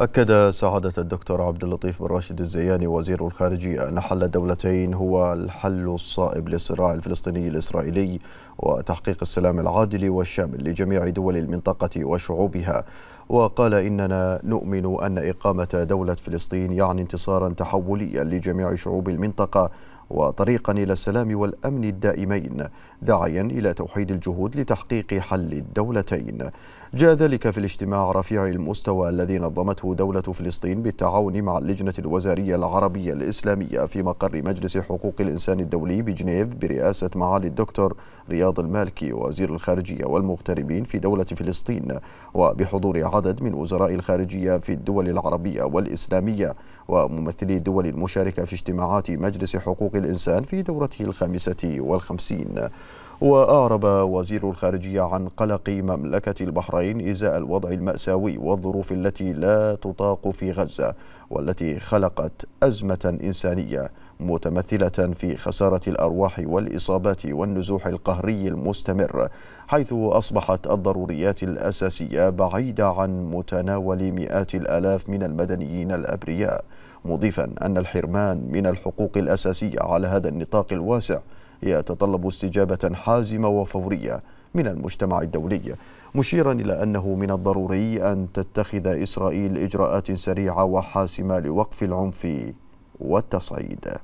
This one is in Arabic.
أكد سعادة الدكتور عبد اللطيف بن راشد الزياني وزير الخارجية أن حل الدولتين هو الحل الصائب للصراع الفلسطيني الإسرائيلي وتحقيق السلام العادل والشامل لجميع دول المنطقة وشعوبها وقال إننا نؤمن أن إقامة دولة فلسطين يعني انتصارا تحوليا لجميع شعوب المنطقة وطريقا إلى السلام والأمن الدائمين داعيا إلى توحيد الجهود لتحقيق حل الدولتين جاء ذلك في الاجتماع رفيع المستوى الذي نظمته دولة فلسطين بالتعاون مع اللجنة الوزارية العربية الإسلامية في مقر مجلس حقوق الإنسان الدولي بجنيف برئاسة معالي الدكتور رياض المالكي وزير الخارجية والمغتربين في دولة فلسطين وبحضور عدد من وزراء الخارجية في الدول العربية والإسلامية وممثلي الدول المشاركة في اجتماعات مجلس حقوق حقوق الإنسان في دورته الخامسة والخمسين وأعرب وزير الخارجية عن قلق مملكة البحرين إزاء الوضع المأساوي والظروف التي لا تطاق في غزة والتي خلقت أزمة إنسانية متمثلة في خسارة الأرواح والإصابات والنزوح القهري المستمر حيث أصبحت الضروريات الأساسية بعيدة عن متناول مئات الآلاف من المدنيين الأبرياء مضيفا أن الحرمان من الحقوق الأساسية على هذا النطاق الواسع يتطلب استجابة حازمة وفورية من المجتمع الدولي مشيرا إلى أنه من الضروري أن تتخذ إسرائيل إجراءات سريعة وحاسمة لوقف العنف والتصعيد